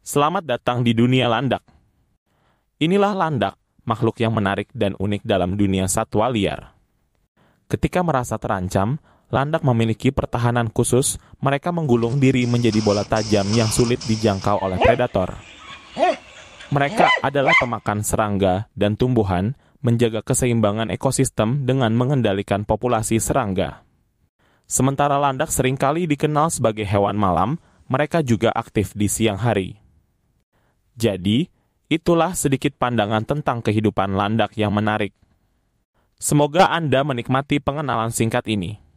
Selamat datang di dunia landak. Inilah landak, makhluk yang menarik dan unik dalam dunia satwa liar. Ketika merasa terancam, landak memiliki pertahanan khusus, mereka menggulung diri menjadi bola tajam yang sulit dijangkau oleh predator. Mereka adalah pemakan serangga dan tumbuhan, menjaga keseimbangan ekosistem dengan mengendalikan populasi serangga. Sementara landak seringkali dikenal sebagai hewan malam, mereka juga aktif di siang hari. Jadi, itulah sedikit pandangan tentang kehidupan landak yang menarik. Semoga Anda menikmati pengenalan singkat ini.